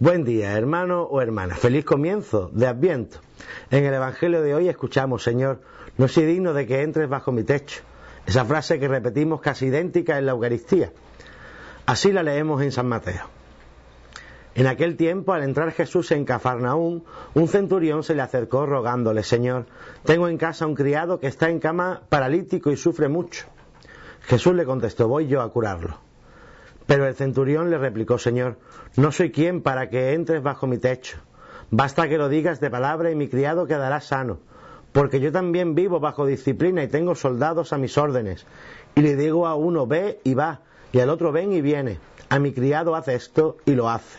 Buen día, hermano o hermana. Feliz comienzo de Adviento. En el Evangelio de hoy escuchamos, Señor, no soy digno de que entres bajo mi techo. Esa frase que repetimos casi idéntica en la Eucaristía. Así la leemos en San Mateo. En aquel tiempo, al entrar Jesús en Cafarnaún, un centurión se le acercó rogándole, Señor, tengo en casa un criado que está en cama paralítico y sufre mucho. Jesús le contestó, voy yo a curarlo. Pero el centurión le replicó, Señor, no soy quien para que entres bajo mi techo. Basta que lo digas de palabra y mi criado quedará sano, porque yo también vivo bajo disciplina y tengo soldados a mis órdenes. Y le digo a uno, ve y va, y al otro, ven y viene. A mi criado hace esto y lo hace.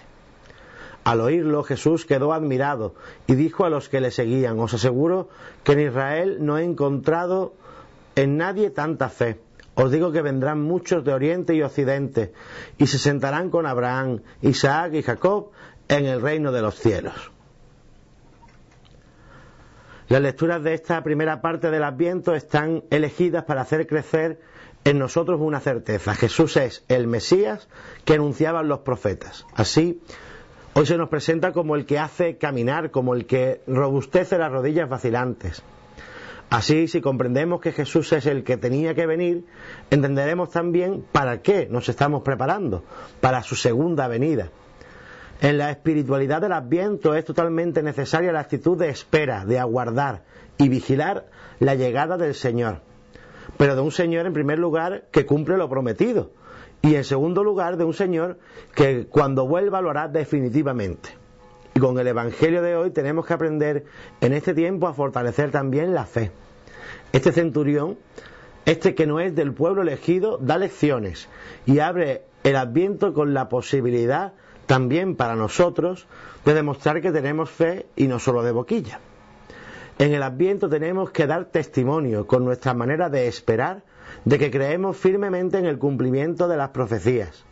Al oírlo Jesús quedó admirado y dijo a los que le seguían, os aseguro que en Israel no he encontrado en nadie tanta fe. Os digo que vendrán muchos de oriente y occidente, y se sentarán con Abraham, Isaac y Jacob en el reino de los cielos. Las lecturas de esta primera parte del Adviento están elegidas para hacer crecer en nosotros una certeza. Jesús es el Mesías que anunciaban los profetas. Así, hoy se nos presenta como el que hace caminar, como el que robustece las rodillas vacilantes. Así, si comprendemos que Jesús es el que tenía que venir, entenderemos también para qué nos estamos preparando, para su segunda venida. En la espiritualidad del Adviento es totalmente necesaria la actitud de espera, de aguardar y vigilar la llegada del Señor. Pero de un Señor, en primer lugar, que cumple lo prometido. Y en segundo lugar, de un Señor que cuando vuelva lo hará definitivamente con el Evangelio de hoy tenemos que aprender en este tiempo a fortalecer también la fe. Este centurión, este que no es del pueblo elegido, da lecciones y abre el adviento con la posibilidad también para nosotros de demostrar que tenemos fe y no solo de boquilla. En el adviento tenemos que dar testimonio con nuestra manera de esperar de que creemos firmemente en el cumplimiento de las profecías.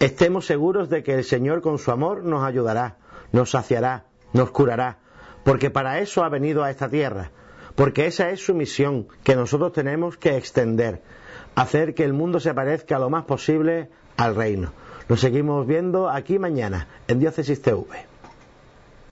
Estemos seguros de que el Señor con su amor nos ayudará nos saciará, nos curará, porque para eso ha venido a esta tierra, porque esa es su misión que nosotros tenemos que extender, hacer que el mundo se parezca lo más posible al reino. Nos seguimos viendo aquí mañana en Diócesis TV.